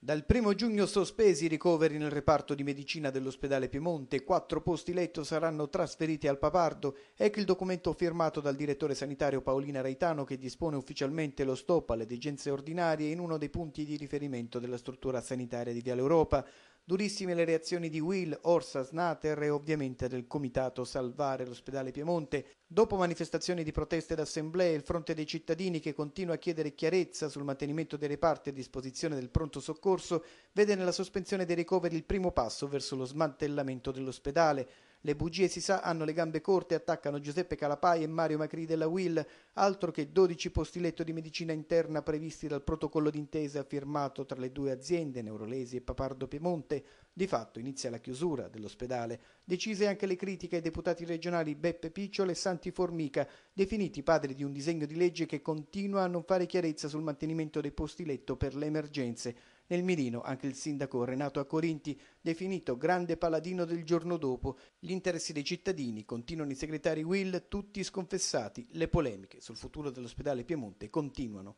Dal 1 giugno sospesi i ricoveri nel reparto di medicina dell'ospedale Piemonte, quattro posti letto saranno trasferiti al Papardo, ecco il documento firmato dal direttore sanitario Paolina Reitano che dispone ufficialmente lo stop alle degenze ordinarie in uno dei punti di riferimento della struttura sanitaria di Viale Europa. Durissime le reazioni di Will, Orsa, Snater e ovviamente del comitato Salvare l'ospedale Piemonte. Dopo manifestazioni di proteste ed assemblee, il fronte dei cittadini che continua a chiedere chiarezza sul mantenimento dei reparti a disposizione del pronto soccorso vede nella sospensione dei ricoveri il primo passo verso lo smantellamento dell'ospedale. Le bugie si sa hanno le gambe corte, attaccano Giuseppe Calapai e Mario Macri della Will, altro che 12 posti letto di medicina interna previsti dal protocollo d'intesa firmato tra le due aziende, Neurolesi e Papardo Piemonte. Di fatto inizia la chiusura dell'ospedale. Decise anche le critiche ai deputati regionali Beppe Picciolo e Santi Formica, definiti padri di un disegno di legge che continua a non fare chiarezza sul mantenimento dei posti letto per le emergenze. Nel mirino anche il sindaco Renato Acorinti, definito grande paladino del giorno dopo. Gli interessi dei cittadini, continuano i segretari Will, tutti sconfessati. Le polemiche sul futuro dell'ospedale Piemonte continuano.